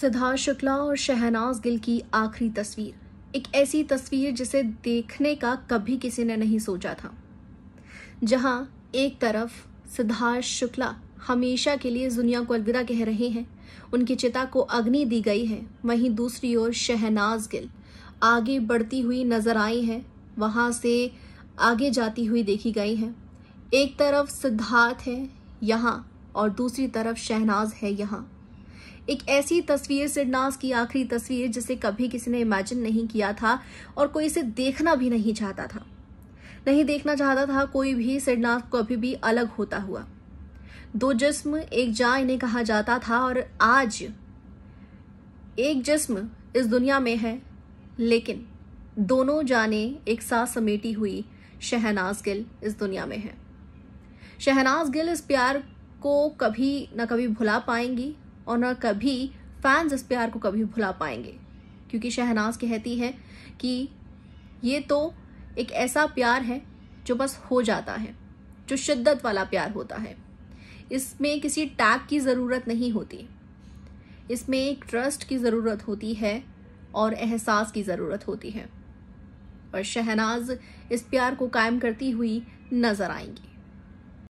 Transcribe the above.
सिद्धार्थ शुक्ला और शहनाज गिल की आखिरी तस्वीर एक ऐसी तस्वीर जिसे देखने का कभी किसी ने नहीं सोचा था जहां एक तरफ सिद्धार्थ शुक्ला हमेशा के लिए दुनिया को अलविदा कह रहे हैं उनकी चिता को अग्नि दी गई है वहीं दूसरी ओर शहनाज गिल आगे बढ़ती हुई नजर आई है वहां से आगे जाती हुई देखी गई है एक तरफ सिद्धार्थ है यहाँ और दूसरी तरफ शहनाज है यहाँ एक ऐसी तस्वीर सिडनास की आखिरी तस्वीर जिसे कभी किसी ने इमेजिन नहीं किया था और कोई इसे देखना भी नहीं चाहता था नहीं देखना चाहता था कोई भी सिडनास को अभी भी अलग होता हुआ दो जिस्म एक जा इन्हें कहा जाता था और आज एक जिस्म इस दुनिया में है लेकिन दोनों जाने एक साथ समेटी हुई शहनाज गिल इस दुनिया में है शहनाज गिल इस प्यार को कभी ना कभी भुला पाएंगी और ना कभी फैंस इस प्यार को कभी भुला पाएंगे क्योंकि शहनाज कहती है कि ये तो एक ऐसा प्यार है जो बस हो जाता है जो शिद्दत वाला प्यार होता है इसमें किसी टैग की ज़रूरत नहीं होती इसमें एक ट्रस्ट की ज़रूरत होती है और एहसास की ज़रूरत होती है और शहनाज इस प्यार को कायम करती हुई नज़र आएंगी